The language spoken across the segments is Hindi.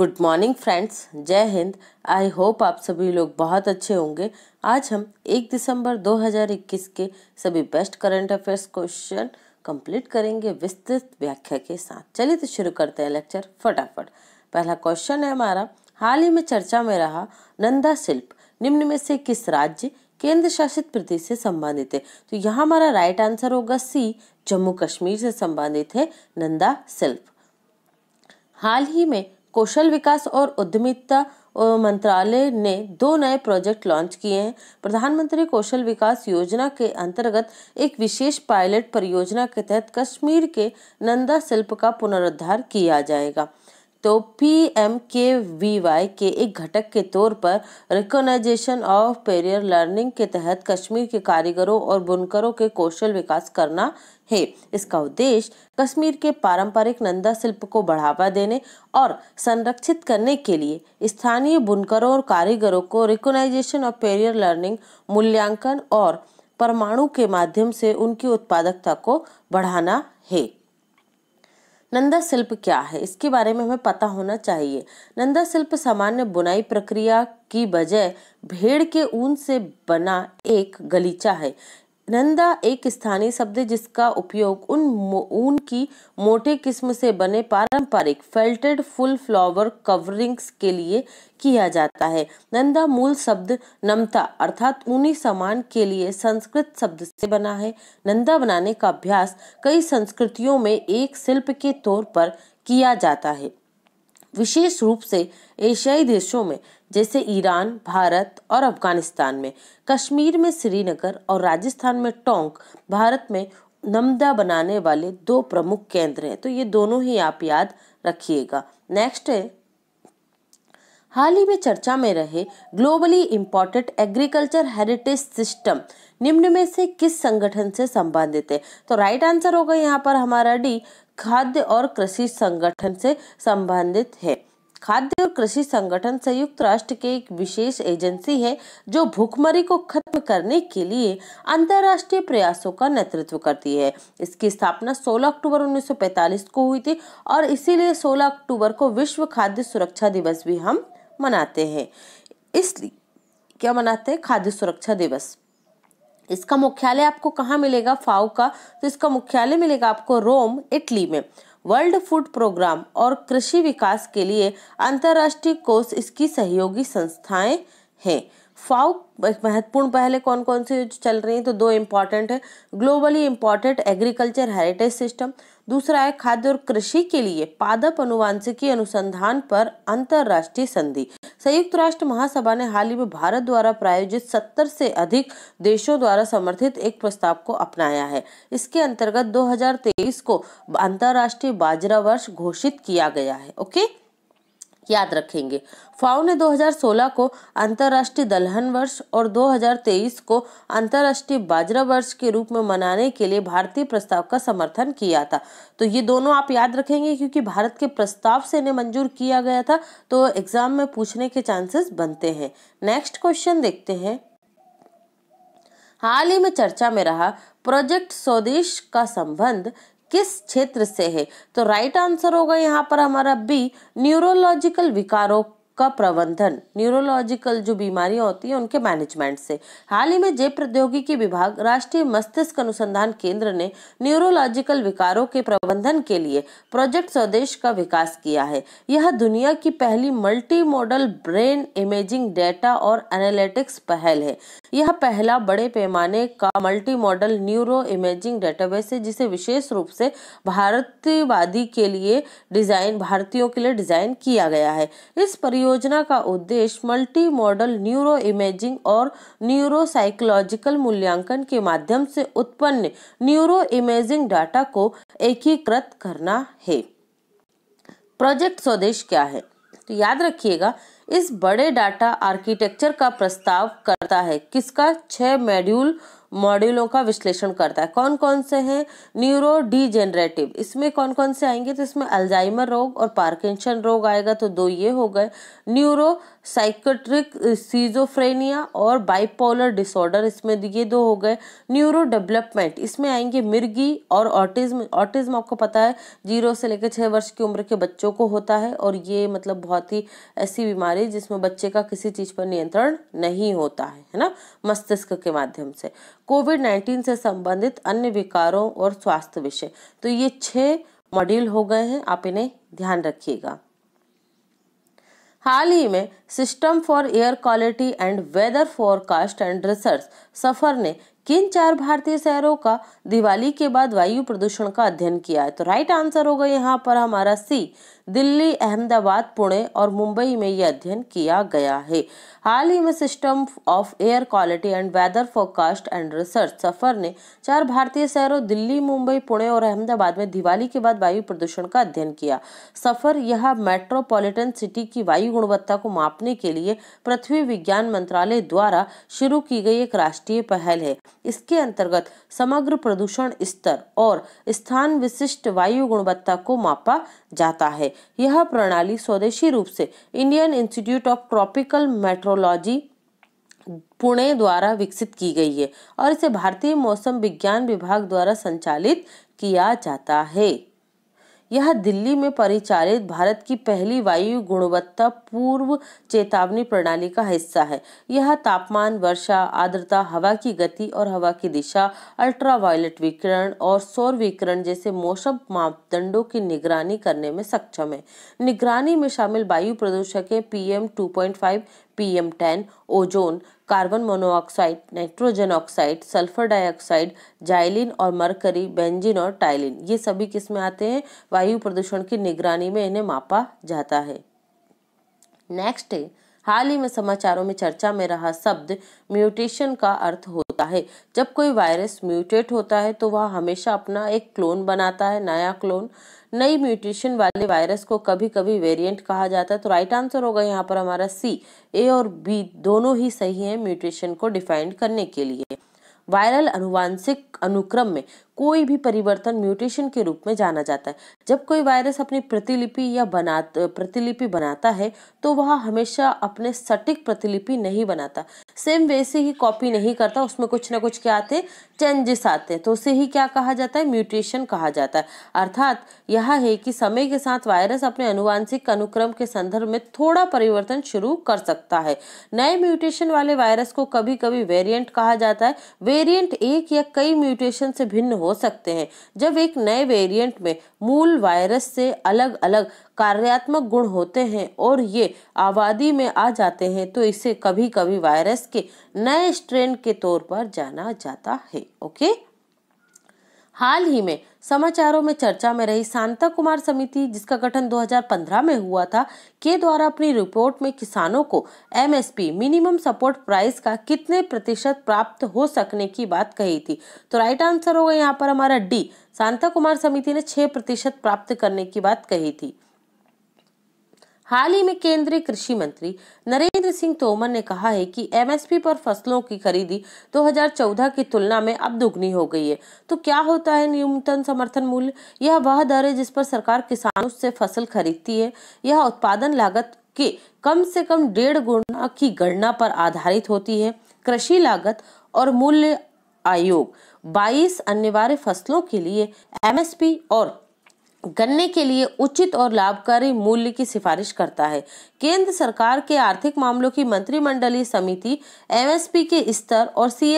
गुड मॉर्निंग फ्रेंड्स जय हिंद आई होप आप सभी लोग बहुत अच्छे होंगे आज हम 1 दिसंबर 2021 के सभी best current affairs question complete करेंगे विस्तृत व्याख्या के साथ चलिए तो शुरू करते हैं लेक्चर फटाफट पहला क्वेश्चन है हमारा हाल ही में चर्चा में रहा नंदा शिल्प निम्न में से किस राज्य केंद्र शासित प्रदेश से संबंधित है तो यहाँ हमारा राइट आंसर होगा सी जम्मू कश्मीर से संबंधित है नंदा शिल्प हाल ही में कौशल विकास और उद्यमिता मंत्रालय ने दो नए प्रोजेक्ट लॉन्च किए हैं प्रधानमंत्री कौशल विकास योजना के अंतर्गत एक विशेष पायलट परियोजना के तहत कश्मीर के नंदा शिल्प का पुनरुद्धार किया जाएगा तो P M K V Y के एक घटक के तौर पर रिकोनाइजेशन ऑफ पेरियर लर्निंग के तहत कश्मीर के कारीगरों और बुनकरों के कौशल विकास करना है इसका उद्देश्य कश्मीर के पारंपरिक नंदा शिल्प को बढ़ावा देने और संरक्षित करने के लिए स्थानीय बुनकरों और कारीगरों को रिकोनाइजेशन ऑफ पेरियर लर्निंग मूल्यांकन और परमाणु के माध्यम से उनकी उत्पादकता को बढ़ाना है नंदा शिल्प क्या है इसके बारे में हमें पता होना चाहिए नंदा शिल्प सामान्य बुनाई प्रक्रिया की बजाय भेड़ के ऊन से बना एक गलीचा है नंदा एक स्थानीय शब्द है जिसका उपयोग उन ऊन की मोटे किस्म से बने पारंपरिक फेल्टेड फुल फ्लावर कवरिंग्स के लिए किया जाता है नंदा मूल शब्द नमता अर्थात ऊनी सामान के लिए संस्कृत शब्द से बना है नंदा बनाने का अभ्यास कई संस्कृतियों में एक शिल्प के तौर पर किया जाता है विशेष रूप से एशियाई देशों में जैसे ईरान भारत और अफगानिस्तान में कश्मीर में श्रीनगर और राजस्थान में टोंक भारत में नमदा बनाने वाले दो प्रमुख केंद्र हैं तो ये दोनों ही आप याद रखिएगा नेक्स्ट है हाल ही में चर्चा में रहे globally imported agriculture heritage system निम्न में से किस संगठन से संबंधित है तो राइट आंसर होगा यहाँ पर हमारा डी खाद्य और कृषि संगठन से संबंधित है खाद्य और कृषि संगठन संयुक्त राष्ट्र के एक विशेष एजेंसी है जो भूखमरी को खत्म करने के लिए अंतर्राष्ट्रीय प्रयासों का नेतृत्व करती है इसकी स्थापना 16 अक्टूबर 1945 को हुई थी और इसीलिए 16 अक्टूबर को विश्व खाद्य सुरक्षा दिवस भी हम मनाते हैं इसलिए क्या मनाते हैं खाद्य सुरक्षा दिवस इसका मुख्यालय आपको कहाँ मिलेगा फाओ का तो इसका मुख्यालय मिलेगा आपको रोम इटली में वर्ल्ड फूड प्रोग्राम और कृषि विकास के लिए अंतर्राष्ट्रीय कोष इसकी सहयोगी संस्थाएं हैं फाउक महत्वपूर्ण पहले कौन कौन से चल रही हैं तो दो इम्पॉर्टेंट है globally important agriculture heritage system दूसरा है खाद्य और कृषि के लिए पादप अनुवांशिकी अनुसंधान पर अंतर्राष्ट्रीय संधि संयुक्त राष्ट्र महासभा ने हाल ही में भारत द्वारा प्रायोजित सत्तर से अधिक देशों द्वारा समर्थित एक प्रस्ताव को अपनाया है इसके अंतर्गत 2023 को अंतर्राष्ट्रीय बाजरा वर्ष घोषित किया गया है ओके याद रखेंगे फाओ ने 2016 को अंतर्राष्ट्रीय दलहन वर्ष और 2023 को अंतर्राष्ट्रीय बाजरा वर्ष के रूप में मनाने के लिए भारतीय प्रस्ताव का समर्थन किया था तो ये दोनों आप याद रखेंगे क्योंकि भारत के प्रस्ताव से इन्हें मंजूर किया गया था तो एग्जाम में पूछने के चांसेस बनते हैं नेक्स्ट क्वेश्चन देखते हैं हाल ही में चर्चा में रहा प्रोजेक्ट स्वदेश का संबंध किस क्षेत्र से है तो राइट आंसर होगा यहाँ पर हमारा बी न्यूरोलॉजिकल विकारों का प्रबंधन न्यूरोलॉजिकल जो बीमारियां होती हैं उनके मैनेजमेंट से हाल ही में जय प्रौद्योगिकी विभाग राष्ट्रीय मस्तिष्क अनुसंधान केंद्र ने न्यूरोलॉजिकल विकारों के प्रबंधन के लिए प्रोजेक्ट स्वदेश का विकास किया है यह दुनिया की पहली multi modal brain imaging data और एनालिटिक्स पहल है यह पहला बड़े पैमाने का multi modal neuro imaging database है जिसे विशेष रूप से भारतवादी के लिए डिज़ाइन भारतीयों के लिए डिज़ाइन किया गया है इस परियोजना का उद्देश्य मल्टी मॉडल न्यूरो इमेजिंग और न्यूरोसाइकोलॉजिकल मूल्यांकन के माध्यम से उत्पन्न न्यूरो इमेजिंग डाटा को एकीकृत करना है प्रोजेक्ट स्वदेश क्या है तो याद रखिएगा इस बड़े डाटा आर्किटेक्चर का प्रस्ताव करता है किसका छह मॉड्यूल मॉड्यूलों का विश्लेषण करता है कौन कौन से हैं न्यूरो डिजेनरेटिव इसमें कौन कौन से आएंगे तो इसमें अल्जाइमर रोग और पार्किंसन रोग आएगा तो दो ये हो गए न्यूरो साइकोट्रिक सीजोफ्रेनिया और बाइपोलर डिसऑर्डर इसमें ये दो हो गए न्यूरो डेवलपमेंट इसमें आएंगे मिर्गी और ऑटिज्म ऑटिज्म आपको पता है जीरो से लेकर छः वर्ष की उम्र के बच्चों को होता है और ये मतलब बहुत ही ऐसी बीमारी जिसमें बच्चे का किसी चीज़ पर नियंत्रण नहीं होता है है ना मस्तिष्क के माध्यम से कोविड 19 से संबंधित अन्य विकारों और स्वास्थ्य विषय तो ये छह मॉड्यूल हो गए हैं आप इन्हें ध्यान रखिएगा हाल ही में system for air quality and weather forecast and research SAFAR ने किन चार भारतीय शहरों का दिवाली के बाद वायु प्रदूषण का अध्ययन किया है तो राइट आंसर होगा यहाँ पर हमारा सी दिल्ली अहमदाबाद पुणे और मुंबई में यह अध्ययन किया गया है हाल ही में system of air quality and weather forecast and research SAFAR ने चार भारतीय शहरों दिल्ली मुंबई पुणे और अहमदाबाद में दिवाली के बाद वायु प्रदूषण का अध्ययन किया सफर यह मेट्रोपॉलिटन सिटी की वायु गुणवत्ता को मापने के लिए पृथ्वी विज्ञान मंत्रालय द्वारा शुरू की गई एक राष्ट्रीय पहल है इसके अंतर्गत समग्र प्रदूषण स्तर और स्थान विशिष्ट वायु गुणवत्ता को मापा जाता है यह प्रणाली स्वदेशी रूप से Indian institute of tropical meteorology Pune द्वारा विकसित की गई है और इसे भारतीय मौसम विज्ञान विभाग द्वारा संचालित किया जाता है यह दिल्ली में परिचालित भारत की पहली वायु गुणवत्ता पूर्व चेतावनी प्रणाली का हिस्सा है यह तापमान वर्षा आर्द्रता हवा की गति और हवा की दिशा अल्ट्रावायलेट विकिरण और सौर विकिरण जैसे मौसम मापदंडों की निगरानी करने में सक्षम है निगरानी में शामिल वायु प्रदूषकें PM 2.5 PM ten ozone carbon monoxide nitrogen oxide sulphur dioxide xylene और मरकरी बेंजिन और टाइलिन ये सभी किस में आते हैं वायु प्रदूषण की निगरानी में इन्हें मापा जाता है नेक्स्ट है हाल ही में समाचारों में चर्चा में रहा शब्द म्यूटेशन का अर्थ होता है जब कोई वायरस म्यूटेट होता है तो वह हमेशा अपना एक क्लोन बनाता है नया क्लोन नई म्यूटेशन वाले वायरस को कभी कभी वेरिएंट कहा जाता है तो राइट आंसर होगा यहाँ पर हमारा सी ए और बी दोनों ही सही है म्यूटेशन को डिफाइंड करने के लिए वायरल अनुवांशिक अनुक्रम में कोई भी परिवर्तन म्यूटेशन के रूप में जाना जाता है जब कोई वायरस अपनी प्रतिलिपि या बना प्रतिलिपि बनाता है तो वह हमेशा अपने सटीक प्रतिलिपि नहीं बनाता सेम वैसे ही कॉपी नहीं करता उसमें कुछ ना कुछ क्या आते चेंजेस आते हैं तो उसे ही क्या कहा जाता है म्यूटेशन कहा जाता है अर्थात यह है कि समय के साथ वायरस अपने अनुवांशिक अनुक्रम के संदर्भ में थोड़ा परिवर्तन शुरू कर सकता है नए म्यूटेशन वाले वायरस को कभी कभी वेरियंट कहा जाता है वेरियंट एक या कई म्यूटेशन से भिन्न हो हो सकते हैं जब एक नए वेरिएंट में मूल वायरस से अलग अलग कार्यात्मक गुण होते हैं और ये आबादी में आ जाते हैं तो इसे कभी कभी वायरस के नए स्ट्रेन के तौर पर जाना जाता है ओके हाल ही में समाचारों में चर्चा में रही शांता कुमार समिति जिसका गठन 2015 में हुआ था के द्वारा अपनी रिपोर्ट में किसानों को एमएसपी मिनिमम सपोर्ट प्राइस का कितने प्रतिशत प्राप्त हो सकने की बात कही थी तो राइट आंसर होगा यहाँ पर हमारा डी शांता कुमार समिति ने 6 प्रतिशत प्राप्त करने की बात कही थी हाल ही में केंद्रीय कृषि मंत्री नरेंद्र सिंह तोमर ने कहा है कि एमएसपी पर फसलों की खरीदी 2014 की तुलना में अब दुगनी हो गई है तो क्या होता है न्यूनतम समर्थन मूल्य यह वह दर है जिस पर सरकार किसानों से फसल खरीदती है यह उत्पादन लागत के कम से कम डेढ़ गुना की गणना पर आधारित होती है कृषि लागत और मूल्य आयोग 22 अनिवार्य फसलों के लिए एमएसपी और गन्ने के लिए उचित और लाभकारी मूल्य की सिफारिश करता है केंद्र सरकार के आर्थिक मामलों की मंत्रिमंडलीय समिति एमएसपी के स्तर और सी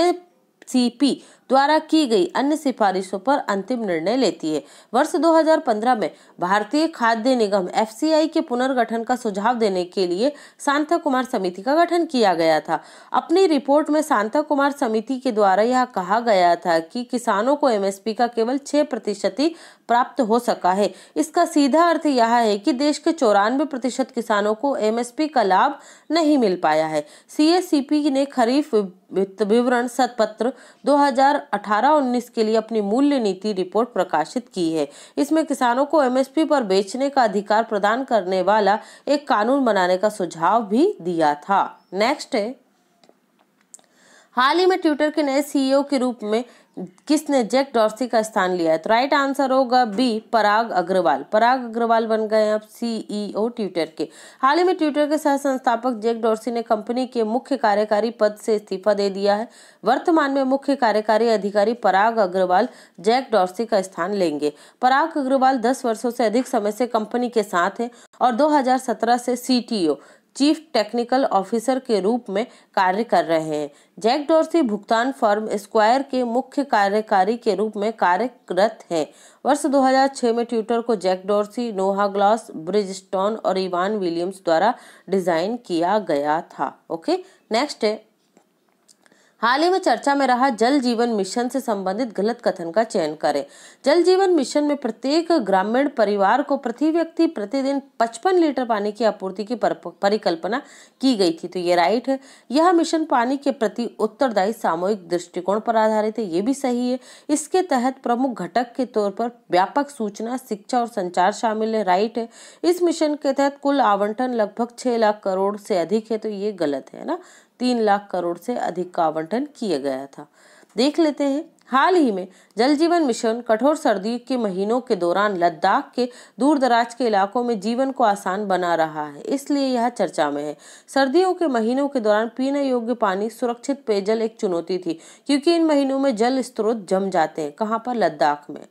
द्वारा की गई अन्य सिफारिशों पर अंतिम निर्णय लेती है वर्ष 2015 में भारतीय खाद्य निगम एफ के पुनर्गठन का सुझाव देने के लिए सांता कुमार समिति का गठन किया गया था अपनी रिपोर्ट में सांता कुमार समिति के द्वारा यह कहा गया था कि किसानों को एमएसपी का केवल छह प्रतिशत ही प्राप्त हो सका है इसका सीधा अर्थ यह है कि देश के चौरानवे प्रतिशत किसानों को एमएसपी का लाभ नहीं मिल पाया है सी ने खरीफ विवरण सतपत्र दो 2018-19 के लिए अपनी मूल्य नीति रिपोर्ट प्रकाशित की है इसमें किसानों को एमएसपी पर बेचने का अधिकार प्रदान करने वाला एक कानून बनाने का सुझाव भी दिया था नेक्स्ट है हाल ही में ट्विटर के नए सीईओ e के रूप में किसने जैक डॉर्सी का स्थान लिया है तो राइट आंसर होगा बी पराग अग्रवाल पराग अग्रवाल बन गए अब सीईओ ट्विटर e के हाल ही में ट्विटर के सह संस्थापक जैक डॉर्सी ने कंपनी के मुख्य कार्यकारी पद से इस्तीफा दे दिया है वर्तमान में मुख्य कार्यकारी अधिकारी पराग अग्रवाल जैक डॉर्सी का स्थान लेंगे पराग अग्रवाल दस वर्षो से अधिक समय से कंपनी के साथ है और दो से सी चीफ टेक्निकल ऑफिसर के रूप में कार्य कर रहे हैं जैक डॉर्सी भुगतान फर्म स्क्वायर के मुख्य कार्यकारी के रूप में कार्यरत हैं वर्ष 2006 में ट्विटर को Jack Dorsey Noah Glass Bridgestone और इवान विलियम्स द्वारा डिजाइन किया गया था ओके नेक्स्ट है हाल ही में चर्चा में रहा जल जीवन मिशन से संबंधित गलत कथन का चयन करें जल जीवन मिशन में प्रत्येक ग्रामीण परिवार को प्रति व्यक्ति प्रतिदिन 55 लीटर पानी की आपूर्ति की परिकल्पना की गई थी तो ये राइट है यह मिशन पानी के प्रति उत्तरदायी सामूहिक दृष्टिकोण पर आधारित है ये भी सही है इसके तहत प्रमुख घटक के तौर पर व्यापक सूचना शिक्षा और संचार शामिल है राइट है इस मिशन के तहत कुल आवंटन लगभग छह लाख करोड़ से अधिक है तो ये गलत है ना तीन लाख करोड़ से अधिक का आवंटन किया गया था देख लेते हैं हाल ही में जल जीवन मिशन कठोर सर्दी के महीनों के दौरान लद्दाख के दूर दराज के इलाकों में जीवन को आसान बना रहा है इसलिए यह चर्चा में है सर्दियों के महीनों के दौरान पीने योग्य पानी सुरक्षित पेयजल एक चुनौती थी क्योंकि इन महीनों में जल स्रोत जम जाते हैं कहाँ पर लद्दाख में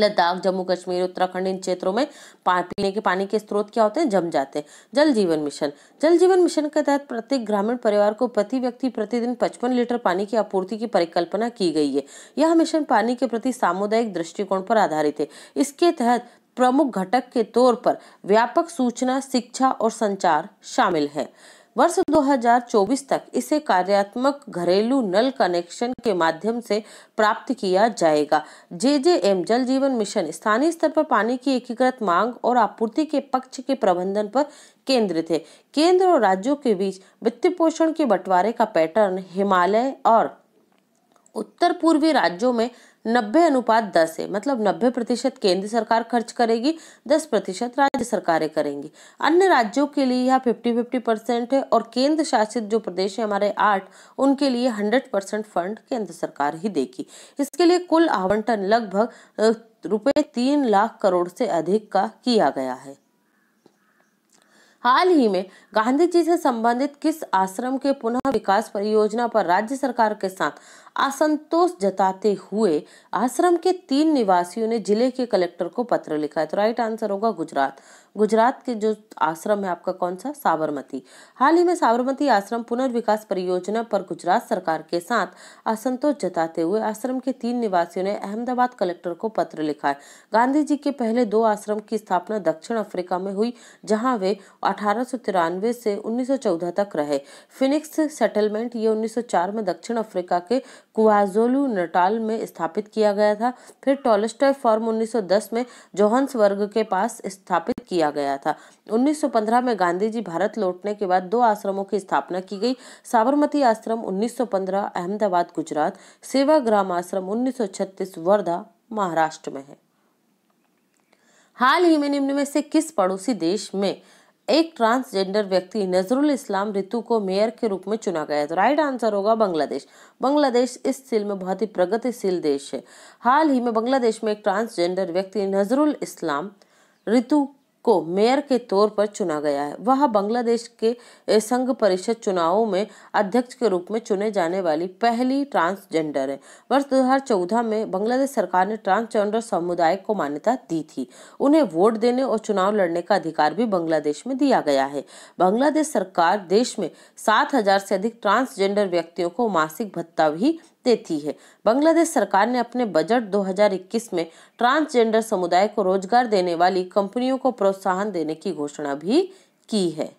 लद्दाख जम्मू कश्मीर उत्तराखंड इन क्षेत्रों में पीने के पानी के स्रोत क्या होते हैं जम जाते हैं जल जीवन मिशन जल जीवन मिशन के तहत प्रत्येक ग्रामीण परिवार को प्रति व्यक्ति प्रतिदिन पचपन लीटर पानी की आपूर्ति की परिकल्पना की गई है यह मिशन पानी के प्रति सामुदायिक दृष्टिकोण पर आधारित है इसके तहत प्रमुख घटक के तौर पर व्यापक सूचना शिक्षा और संचार शामिल है वर्ष 2024 तक इसे कार्यात्मक घरेलू नल कनेक्शन के माध्यम से प्राप्त किया जाएगा जे जे एम जल जीवन मिशन स्थानीय स्तर पर पानी की एकीकृत मांग और आपूर्ति के पक्ष के प्रबंधन पर केंद्रित है केंद्र और राज्यों के बीच वित्त पोषण के बंटवारे का पैटर्न हिमालय और उत्तर पूर्वी राज्यों में नब्बे अनुपात दस है मतलब नब्बे प्रतिशत केंद्र सरकार खर्च करेगी दस प्रतिशत राज्य सरकारें करेंगी अन्य राज्यों के लिए यह फिफ्टी फिफ्टी परसेंट है और केंद्र शासित जो प्रदेश है हमारे आठ उनके लिए हंड्रेड परसेंट फंड केंद्र सरकार ही देगी इसके लिए कुल आवंटन लगभग रुपये तीन लाख करोड़ से अधिक का किया गया है हाल ही में गांधी जी से संबंधित किस आश्रम के पुनः विकास परियोजना पर राज्य सरकार के साथ असंतोष जताते हुए आश्रम के तीन निवासियों ने जिले के कलेक्टर को पत्र लिखा है तो राइट आंसर होगा गुजरात गुजरात के जो आश्रम है आपका कौन सा साबरमती हाल ही में साबरमती आश्रम पुनर्विकास परियोजना पर गुजरात सरकार के साथ असंतोष जताते हुए आश्रम के तीन निवासियों ने अहमदाबाद कलेक्टर को पत्र लिखा है गांधी जी के पहले दो आश्रम की स्थापना दक्षिण अफ्रीका में हुई जहां वे अठारह से उन्नीस तक रहे फिनिक्स सेटलमेंट ये उन्नीस में दक्षिण अफ्रीका के कुआजोलू नटाल में स्थापित किया गया था फिर टोलस्टर फॉर्म उन्नीस में जोहन्सबर्ग के पास स्थापित किया किया गया था 1915 में गांधी जी भारत लौटने के बाद दो आश्रमों की स्थापना की गई साबरमती आश्रम 1915 अहमदाबाद गुजरात सेवाग्राम आश्रम 1936 वर्धा महाराष्ट्र में है हाल ही में निम्न में से किस पड़ोसी देश में एक ट्रांसजेंडर व्यक्ति नजरुल इस्लाम ऋतु को मेयर के रूप में चुना गया तो राइट आंसर होगा बांग्लादेश बांग्लादेश इस सिल में बहुत ही प्रगतिशील देश है हाल ही में बांग्लादेश में एक ट्रांसजेंडर व्यक्ति नजरुल इस्लाम ऋतु को मेयर के तौर पर चुना गया है वह बांग्लादेश के संघ परिषद चुनावों में अध्यक्ष के रूप में चुने जाने वाली पहली ट्रांसजेंडर है वर्ष 2014 में बांग्लादेश सरकार ने ट्रांसजेंडर समुदाय को मान्यता दी थी उन्हें वोट देने और चुनाव लड़ने का अधिकार भी बांग्लादेश में दिया गया है बांग्लादेश सरकार देश में सात हजार से अधिक ट्रांसजेंडर व्यक्तियों को मासिक भत्ता भी देती है बांग्लादेश सरकार ने अपने बजट 2021 में ट्रांसजेंडर समुदाय को रोजगार देने वाली कंपनियों को प्रोत्साहन देने की घोषणा भी की है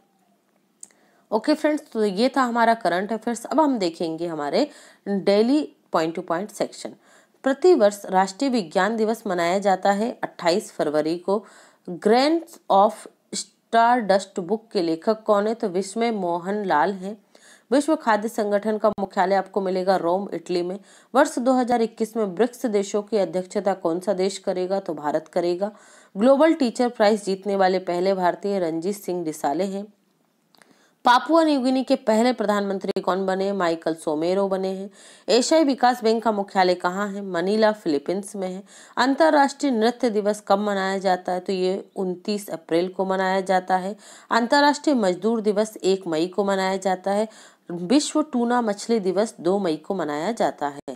ओके फ्रेंड्स तो ये था हमारा करंट अफेयर्स अब हम देखेंगे हमारे daily point to point section प्रतिवर्ष राष्ट्रीय विज्ञान दिवस मनाया जाता है 28 फरवरी को grand of star dust book के लेखक कौन है तो विश्व मोहन लाल हैं विश्व खाद्य संगठन का मुख्यालय आपको मिलेगा रोम इटली में वर्ष 2021 में ब्रिक्स देशों की अध्यक्षता कौन सा देश करेगा तो भारत करेगा ग्लोबल टीचर प्राइज जीतने वाले पहले भारतीय रंजीत सिंह डिसाले हैं पापुआ न्यूगिनी के पहले प्रधानमंत्री कौन बने माइकल सोमेरो बने हैं एशियाई विकास बैंक का मुख्यालय कहाँ है मनीला फिलीपींस में है अंतर्राष्ट्रीय नृत्य दिवस कब मनाया जाता है तो ये 29 अप्रैल को मनाया जाता है अंतर्राष्ट्रीय मजदूर दिवस 1 मई को मनाया जाता है विश्व टूना मछली दिवस 2 मई को मनाया जाता है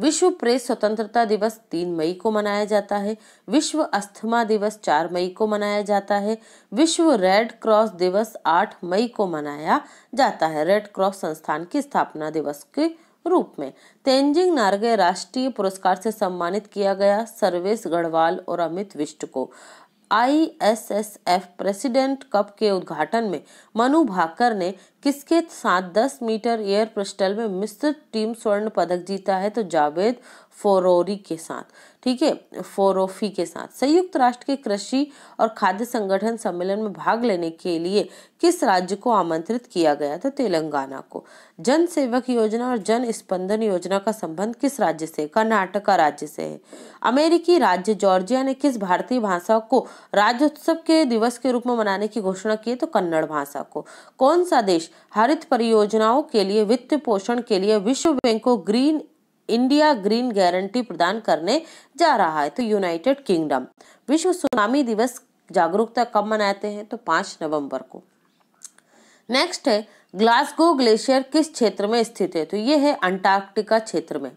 विश्व प्रेस स्वतंत्रता दिवस तीन मई को मनाया जाता है विश्व अस्थमा दिवस चार मई को मनाया जाता है विश्व रेड क्रॉस दिवस आठ मई को मनाया जाता है रेड क्रॉस संस्थान की स्थापना दिवस के रूप में तेंजिंग नारगे राष्ट्रीय पुरस्कार से सम्मानित किया गया सर्वेश गढ़वाल और अमित विष्ट को आई आईएसएसएफ प्रेसिडेंट कप के उद्घाटन में मनु भाकर ने किसके साथ 10 मीटर एयर पिस्टल में मिश्रित टीम स्वर्ण पदक जीता है तो जावेद फोरोरी के साथ ठीक है फोरोफी के साथ संयुक्त राष्ट्र के कृषि और खाद्य संगठन सम्मेलन में भाग लेने के लिए किस राज्य को आमंत्रित किया गया था तेलंगाना को जन सेवक योजना और जन स्पंदन योजना का संबंध किस राज्य से कर्नाटका राज्य से है अमेरिकी राज्य जॉर्जिया ने किस भारतीय भाषा को राज्योत्सव के दिवस के रूप में मनाने की घोषणा की है तो कन्नड़ भाषा को कौन सा देश हरित परियोजनाओं के लिए वित्त पोषण के लिए विश्व बैंक को ग्रीन इंडिया ग्रीन गारंटी प्रदान करने जा रहा है तो यूनाइटेड किंगडम विश्व सुनामी दिवस जागरूकता कब मनाते हैं तो पांच नवंबर को नेक्स्ट है ग्लासगो ग्लेशियर किस क्षेत्र में स्थित है तो ये है अंटार्कटिका क्षेत्र में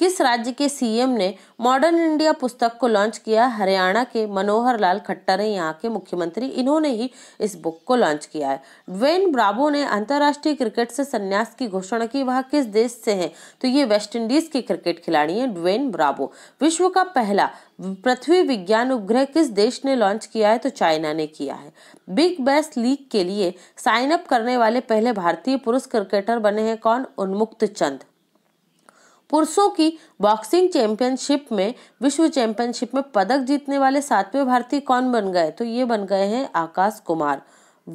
किस राज्य के सीएम ने मॉडर्न इंडिया पुस्तक को लॉन्च किया हरियाणा के मनोहर लाल खट्टर हैं यहाँ के मुख्यमंत्री इन्होंने ही इस बुक को लॉन्च किया है वेन ब्रावो ने अंतर्राष्ट्रीय क्रिकेट से संन्यास की घोषणा की वह किस देश से हैं तो ये वेस्टइंडीज के क्रिकेट खिलाड़ी हैं ड्वेन ब्रावो विश्व का पहला पृथ्वी विज्ञान उपग्रह किस देश ने लॉन्च किया है तो चाइना ने किया है बिग बैस लीग के लिए साइन अप करने वाले पहले भारतीय पुरुष क्रिकेटर बने हैं कौन उन्मुक्त चंद पुरुषों की बॉक्सिंग चैंपियनशिप में विश्व चैंपियनशिप में पदक जीतने वाले सातवें भारतीय कौन बन गए तो ये बन गए हैं Akash Kumar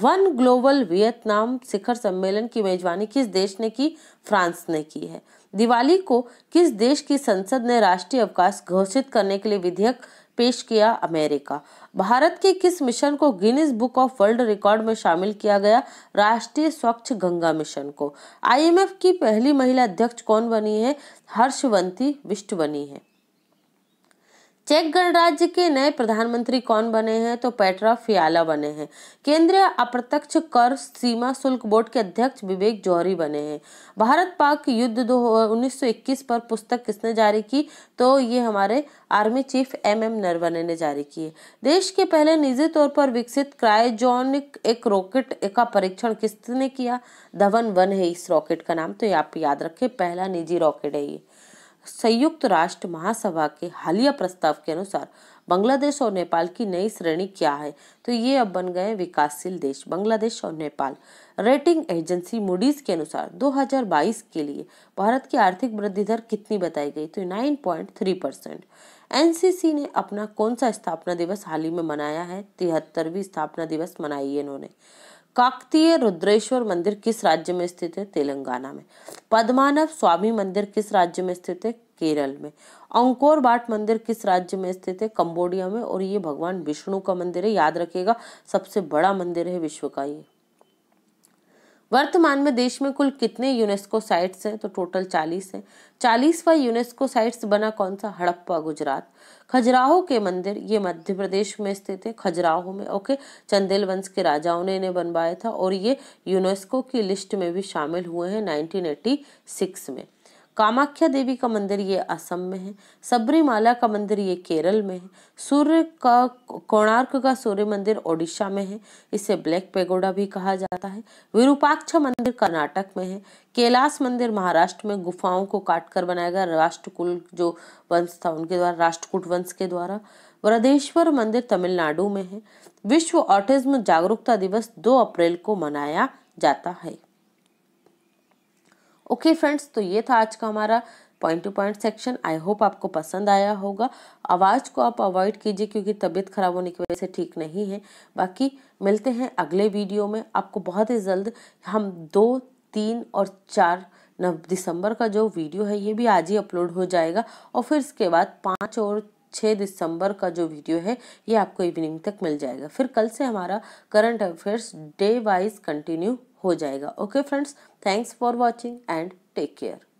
one global Vietnam शिखर सम्मेलन की मेजबानी किस देश ने की फ्रांस ने की है दिवाली को किस देश की संसद ने राष्ट्रीय अवकाश घोषित करने के लिए विधेयक पेश किया अमेरिका भारत के किस मिशन को Guinness book of world record में शामिल किया गया राष्ट्रीय स्वच्छ गंगा मिशन को आईएमएफ की पहली महिला अध्यक्ष कौन बनी है हर्षवंती विष्ट बनी है चेक गणराज्य के नए प्रधानमंत्री कौन बने हैं तो पेट्रा फियाला बने हैं केंद्रीय अप्रत्यक्ष कर सीमा शुल्क बोर्ड के अध्यक्ष विवेक जौहरी बने हैं भारत पाक युद्ध दो उन्नीस पर पुस्तक किसने जारी की तो ये हमारे army chief M M Naravane ने जारी की है देश के पहले निजी तौर पर विकसित क्रायोजोनिक एक रॉकेट का परीक्षण किसने किया धवन वन है इस रॉकेट का नाम तो ये आप याद रखें पहला निजी रॉकेट है ये संयुक्त राष्ट्र महासभा के हालिया प्रस्ताव के अनुसार बांग्लादेश और नेपाल की नई श्रेणी क्या है तो ये अब बन गए विकासशील देश बांग्लादेश और नेपाल रेटिंग एजेंसी मुडीज के अनुसार 2022 के लिए भारत की आर्थिक वृद्धि दर कितनी बताई गई तो 9.3 परसेंट एनसीसी ने अपना कौन सा स्थापना दिवस हाल ही में मनाया है तिहत्तरवीं स्थापना दिवस मनाई है इन्होंने काकतीय रुद्रेश्वर मंदिर किस राज्य में स्थित है तेलंगाना में पद्मानव स्वामी मंदिर किस राज्य में स्थित है केरल में अंकोर बाट मंदिर किस राज्य में स्थित है कंबोडिया में और ये भगवान विष्णु का मंदिर है याद रखिएगा सबसे बड़ा मंदिर है विश्व का ये वर्तमान में देश में कुल कितने यूनेस्को साइट्स हैं तो टोटल चालीस हैं चालीसवा यूनेस्को साइट्स बना कौन सा हड़प्पा गुजरात खजुराहो के मंदिर ये मध्य प्रदेश में स्थित है खजुराहो में ओके चंदेल वंश के राजाओं ने इन्हें बनवाया था और ये यूनेस्को की लिस्ट में भी शामिल हुए हैं 1986 में कामाख्या देवी का मंदिर ये असम में है सबरीमाला का मंदिर ये केरल में है सूर्य का कोणार्क का सूर्य मंदिर ओडिशा में है इसे ब्लैक पेगोडा भी कहा जाता है विरूपाक्ष मंदिर कर्नाटक में है कैलाश मंदिर महाराष्ट्र में गुफाओं को काटकर बनाया गया राष्ट्रकुल जो वंश था उनके द्वारा राष्ट्रकूट वंश के द्वारा वरदेश्वर मंदिर तमिलनाडु में है विश्व ऑटिज्म जागरूकता दिवस दो अप्रैल को मनाया जाता है ओके फ्रेंड्स तो ये था आज का हमारा point to point section I hope आपको पसंद आया होगा आवाज़ को आप अवॉइड कीजिए क्योंकि तबीयत खराब होने की वजह से ठीक नहीं है बाकी मिलते हैं अगले वीडियो में आपको बहुत ही जल्द हम दो तीन और चार नव दिसंबर का जो वीडियो है ये भी आज ही अपलोड हो जाएगा और फिर इसके बाद पाँच और छः दिसंबर का जो वीडियो है ये आपको इवनिंग तक मिल जाएगा फिर कल से हमारा current affairs day wise continue हो जाएगा okay friends thanks for watching and take care